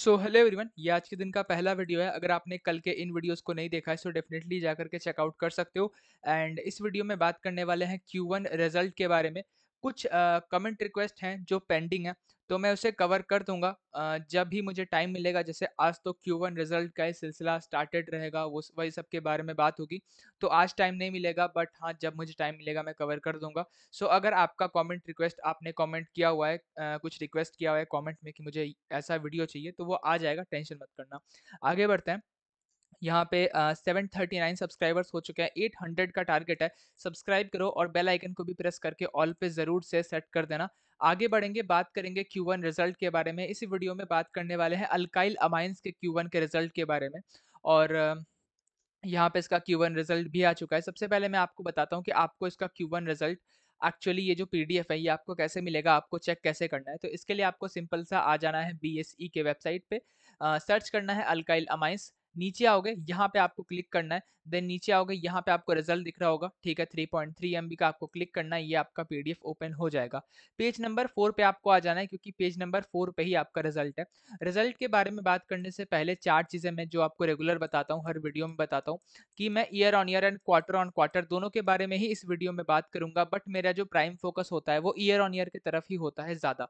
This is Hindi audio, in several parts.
सो हेलो एवरीवन ये आज के दिन का पहला वीडियो है अगर आपने कल के इन वीडियोस को नहीं देखा है तो डेफिनेटली जाकर के चेकआउट कर सकते हो एंड इस वीडियो में बात करने वाले हैं वन रिजल्ट के बारे में कुछ कमेंट रिक्वेस्ट हैं जो पेंडिंग है तो मैं उसे कवर कर दूंगा uh, जब भी मुझे टाइम मिलेगा जैसे आज तो क्यू वन रिजल्ट का ही सिलसिला स्टार्टेड रहेगा वो वही सब के बारे में बात होगी तो आज टाइम नहीं मिलेगा बट हाँ जब मुझे टाइम मिलेगा मैं कवर कर दूंगा सो so, अगर आपका कमेंट रिक्वेस्ट आपने कमेंट किया हुआ है uh, कुछ रिक्वेस्ट किया हुआ है कॉमेंट में कि मुझे ऐसा वीडियो चाहिए तो वो आ जाएगा टेंशन मत करना आगे बढ़ते हैं यहाँ पे सेवन थर्टी नाइन सब्सक्राइबर्स हो चुके हैं एट हंड्रेड का टारगेट है सब्सक्राइब करो और बेल आइकन को भी प्रेस करके ऑल पे ज़रूर से सेट कर देना आगे बढ़ेंगे बात करेंगे क्यू वन रिजल्ट के बारे में इसी वीडियो में बात करने वाले हैं अल्काइल अमाइंस के क्यू वन के रिजल्ट के बारे में और यहाँ पे इसका क्यू वन रिजल्ट भी आ चुका है सबसे पहले मैं आपको बताता हूँ कि आपको इसका क्यू वन रिजल्ट एक्चुअली ये जो पी है ये आपको कैसे मिलेगा आपको चेक कैसे करना है तो इसके लिए आपको सिंपल सा आ जाना है बी e के वेबसाइट पे सर्च करना है अल्काइल अमाइंस नीचे आओगे यहाँ पे आपको क्लिक करना है देन नीचे आओगे यहाँ पे आपको रिजल्ट दिख रहा होगा ठीक है three point three M B का आपको क्लिक करना है ये आपका पीडीएफ ओपन हो जाएगा पेज नंबर फोर पे आपको आ जाना है क्योंकि पेज नंबर फोर पे ही आपका रिजल्ट है रिजल्ट के बारे में बात करने से पहले चार चीजें मैं जो आपको रेगुलर बताता हूँ हर वीडियो में बताता हूँ कि मैं year on year and quarter on quarter दोनों के बारे में ही इस वीडियो में बात करूंगा बट मेरा जो प्राइम फोकस होता है वो ईयर ऑन ईयर की तरफ ही होता है ज्यादा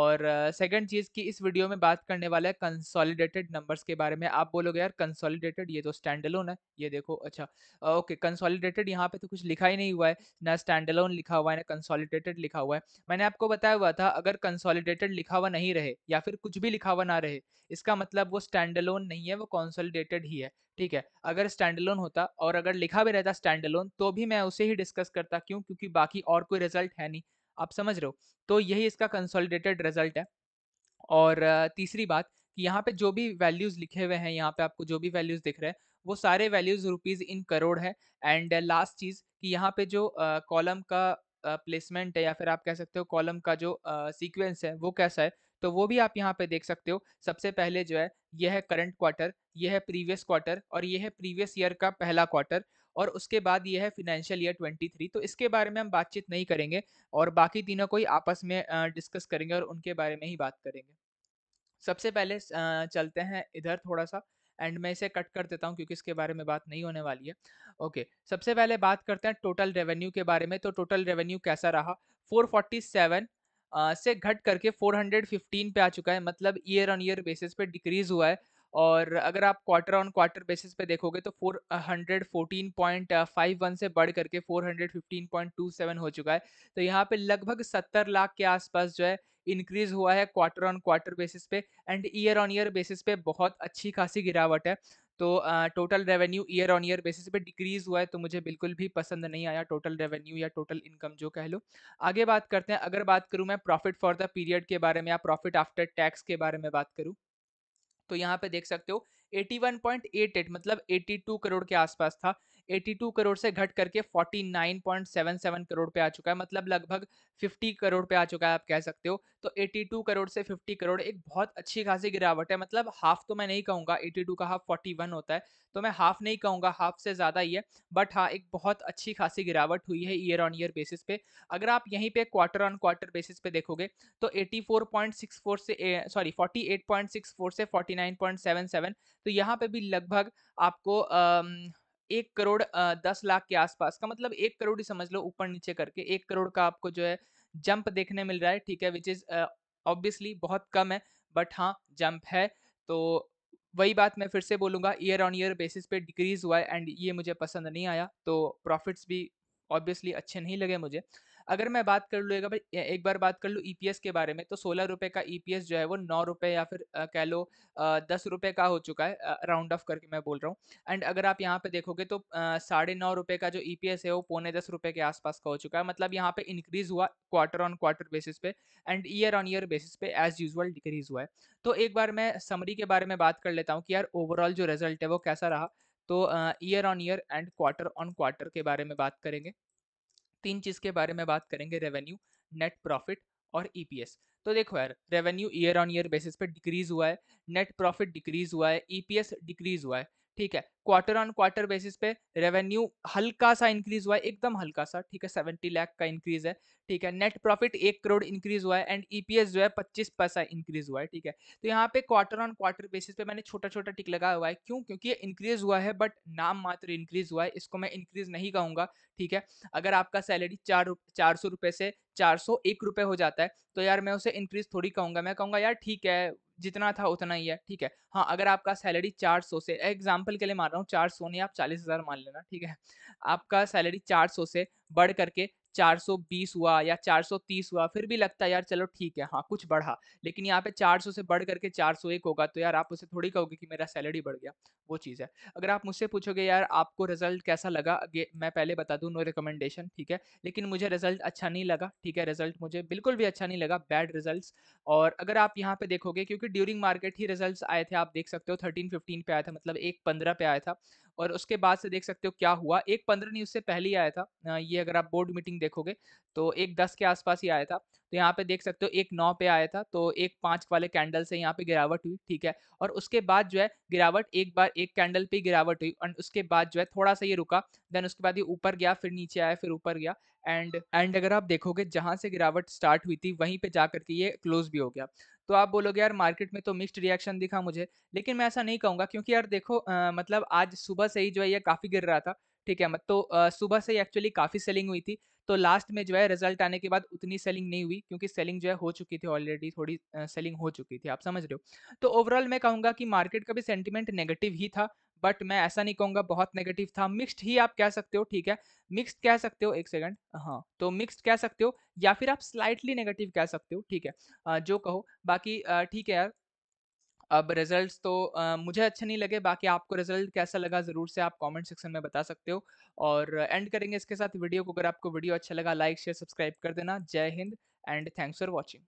और सेकंड चीज की इस वीडियो में बात करने वाला है कंसोलिडेटेड नंबर्स के बारे में आप बोलोगे यार कंसोलिडेटेड ये तो स्टैंडलोन है ये देखो अच्छा ओके कंसोलिडेटेड यहाँ पे तो कुछ लिखा ही नहीं हुआ है ना स्टैंडलोन लिखा हुआ है ना कंसोलिडेटेड लिखा हुआ है मैंने आपको बताया हुआ था अगर कंसोलिडेटेड लिखा हुआ नहीं रहे या फिर कुछ भी लिखा हुआ ना रहे इसका मतलब वो स्टैंडलोन नहीं है वो कंसोलिडेटेड ही है ठीक है अगर स्टैंडलोन होता और अगर लिखा भी रहता स्टैंडलोन तो भी मैं उसे ही डिस्कस करता क्यों क्योंकि बाकी और कोई रिजल्ट है नहीं आप समझ रहे हो तो यही इसका कंसोलिडेटेड रिजल्ट है और तीसरी बात कि यहाँ पे जो भी वैल्यूज़ लिखे हुए हैं यहाँ पे आपको जो भी वैल्यूज़ दिख रहे हैं वो सारे वैल्यूज़ रुपीज़ इन करोड़ है एंड लास्ट चीज़ कि यहाँ पे जो कॉलम uh, का प्लेसमेंट uh, है या फिर आप कह सकते हो कॉलम का जो सीक्वेंस uh, है वो कैसा है तो वो भी आप यहाँ पे देख सकते हो सबसे पहले जो है यह है करंट क्वार्टर यह है प्रीवियस क्वार्टर और यह है प्रीवियस ईयर का पहला क्वार्टर और उसके बाद ये है फिनेंशियल ईयर ट्वेंटी थ्री तो इसके बारे में हम बातचीत नहीं करेंगे और बाकी तीनों को ही आपस में डिस्कस करेंगे और उनके बारे में ही बात करेंगे सबसे पहले चलते हैं इधर थोड़ा सा एंड मैं इसे कट कर देता हूँ क्योंकि इसके बारे में बात नहीं होने वाली है ओके सबसे पहले बात करते हैं टोटल रेवेन्यू के बारे में तो टोटल रेवेन्यू कैसा रहा फोर से घट करके 415 पे आ चुका है मतलब ईयर ऑन ईयर बेसिस पे डिक्रीज हुआ है और अगर आप क्वार्टर ऑन क्वार्टर बेसिस पे देखोगे तो four hundred fourteen point five one से बढ़ करके four hundred fifteen point two seven हो चुका है तो यहाँ पे लगभग सत्तर लाख के आसपास जो है इंक्रीज हुआ है क्वार्टर ऑन क्वार्टर बेसिस पे and year on year basis पे बहुत अच्छी खासी गिरावट है तो total revenue year on year basis पे डिक्रीज हुआ है तो मुझे बिल्कुल भी पसंद नहीं आया टोटल रेवेन्यू या टोटल इनकम जो कह लो आगे बात करते हैं अगर बात करूँ मैं प्रॉफिट फॉर द पीरियड के बारे में या प्रॉफिट आफ्टर टैक्स के बारे में बात करूँ तो यहाँ पे देख सकते हो 81.88 मतलब 82 करोड़ के आसपास था 82 करोड़ से घट करके 49.77 करोड़ पे आ चुका है मतलब लगभग 50 करोड़ पे आ चुका है आप कह सकते हो तो 82 करोड़ से 50 करोड़ एक बहुत अच्छी खासी गिरावट है मतलब हाफ तो मैं नहीं कहूँगा 82 का हाफ 41 होता है तो मैं हाफ नहीं कहूँगा हाफ से ज़्यादा ही है बट हाँ एक बहुत अच्छी खासी गिरावट हुई है ईयर ऑन ईयर बेसिस पे अगर आप यहीं पर क्वार्टर ऑन क्वार्टर बेसिस पे देखोगे तो एटी से सॉरी फोर्टी से फोर्टी तो यहाँ पे भी लगभग आपको आ, एक करोड़ दस लाख के आसपास का मतलब एक करोड़ ही समझ लो ऊपर नीचे करके एक करोड़ का आपको जो है जंप देखने मिल रहा है ठीक है विच इज़ ऑब्वियसली बहुत कम है बट हाँ जंप है तो वही बात मैं फिर से बोलूँगा ईयर ऑन ईयर बेसिस पे डिक्रीज़ हुआ है एंड ये मुझे पसंद नहीं आया तो प्रॉफिट्स भी ऑब्वियसली अच्छे नहीं लगे मुझे अगर मैं बात कर लूँ एक बार बात कर लूँ ई e के बारे में तो सोलह रुपये का ई e जो है वो नौ रुपये या फिर कह लो दस रुपये का हो चुका है राउंड ऑफ करके मैं बोल रहा हूँ एंड अगर आप यहाँ पे देखोगे तो साढ़े नौ रुपये का जो ई e है वो पौने दस रुपये के आसपास का हो चुका है मतलब यहाँ पे इंक्रीज हुआ क्वार्टर ऑन क्वार्टर बेसिस पे and year on year basis पे एज यूजल डिक्रीज हुआ है तो एक बार मैं समरी के बारे में बात कर लेता हूँ कि यार ओवरऑल जो रिजल्ट है वो कैसा रहा तो year on year and quarter on quarter के बारे में बात करेंगे तीन चीज के बारे में बात करेंगे रेवेन्यू नेट प्रॉफिट और ईपीएस e तो देखो यार revenue year on year basis पे डिक्रीज हुआ है नेट प्रॉफिट डिक्रीज हुआ है ईपीएस e डिक्रीज हुआ है ठीक है क्वार्टर ऑन क्वार्टर बेसिस पे रेवेन्यू हल्का सा इंक्रीज हुआ है एकदम हल्का सा ठीक है सेवेंटी लाख का इंक्रीज है ठीक है नेट प्रॉफिट एक करोड़ इंक्रीज हुआ है एंड ईपीएस e जो है पच्चीस पैसा इंक्रीज हुआ है ठीक है तो यहाँ पे क्वार्टर ऑन क्वार्टर बेसिस पे मैंने छोटा छोटा टिक लगाया हुआ है क्यों क्योंकि ये इंक्रीज हुआ है बट नाम मात्र इंक्रीज हुआ है इसको मैं इंक्रीज नहीं कहूँगा ठीक है अगर आपका सैलरी चार चार सौ रुपये से चार सौ एक रुपये हो जाता है तो यार मैं उसे इंक्रीज थोड़ी कहूँगा मैं कहूँगा यार ठीक है जितना था उतना ही है ठीक है हाँ अगर आपका सैलरी चार सौ से एग्जाम्पल के लिए मार रहा हूँ चार सौ नहीं आप चालीस हजार मान लेना ठीक है आपका सैलरी चार सौ से बढ़ करके 420 हुआ या 430 हुआ फिर भी लगता है यार चलो ठीक है हाँ कुछ बढ़ा लेकिन यहाँ पे 400 से बढ़ करके 401 होगा तो यार आप उसे थोड़ी कहोगे कि मेरा सैलरी बढ़ गया वो चीज़ है अगर आप मुझसे पूछोगे यार आपको रिजल्ट कैसा लगा मैं पहले बता दूँ नो रिकमेंडेशन ठीक है लेकिन मुझे रिजल्ट अच्छा नहीं लगा ठीक है रिजल्ट मुझे बिल्कुल भी अच्छा नहीं लगा बैड रिजल्ट और अगर आप यहाँ पे देखोगे क्योंकि ड्यूरिंग मार्केट ही रिजल्ट आए थे आप देख सकते हो थर्टीन फिफ्टीन पे आया था मतलब एक पंद्रह पे आया था और उसके बाद से देख सकते हो क्या हुआ एक पंद्रह नहीं उससे पहले ही आया था ये अगर आप बोर्ड मीटिंग देखोगे तो एक दस के आसपास ही आया था तो यहाँ पे देख सकते हो एक नौ पे आया था तो एक पाँच वाले कैंडल से यहाँ पे गिरावट हुई ठीक है और उसके बाद जो है गिरावट एक बार एक कैंडल पे गिरावट हुई एंड उसके बाद जो है थोड़ा सा ये रुका देन उसके बाद ये ऊपर गया फिर नीचे आया फिर ऊपर गया एंड एंड अगर आप देखोगे जहाँ से गिरावट स्टार्ट हुई थी वहीं पर जा करके ये क्लोज भी हो गया तो आप बोलोगे यार मार्केट में तो मिक्सड रिएक्शन दिखा मुझे लेकिन मैं ऐसा नहीं कहूँगा क्योंकि यार देखो मतलब आज सुबह से ही जो है ये काफ़ी गिर रहा था ठीक है तो सुबह से एक्चुअली काफ़ी सेलिंग हुई थी तो लास्ट में जो है रिजल्ट आने के बाद उतनी सेलिंग नहीं हुई क्योंकि सेलिंग जो है हो चुकी थी ऑलरेडी थोड़ी सेलिंग हो चुकी थी आप समझ रहे हो तो ओवरऑल मैं कहूँगा कि मार्केट का भी सेंटिमेंट नेगेटिव ही था बट मैं ऐसा नहीं कहूँगा बहुत नेगेटिव था मिक्स्ड ही आप कह सकते हो ठीक है मिक्स्ड कह सकते हो एक सेकंड हाँ तो मिक्स्ड कह सकते हो या फिर आप स्लाइटली नेगेटिव कह सकते हो ठीक है जो कहो बाकी ठीक है यार अब रिजल्ट्स तो आ, मुझे अच्छे नहीं लगे बाकी आपको रिजल्ट कैसा लगा ज़रूर से आप कमेंट सेक्शन में बता सकते हो और एंड करेंगे इसके साथ वीडियो को अगर आपको वीडियो अच्छा लगा लाइक शेयर सब्सक्राइब कर देना जय Hind and thanks for watching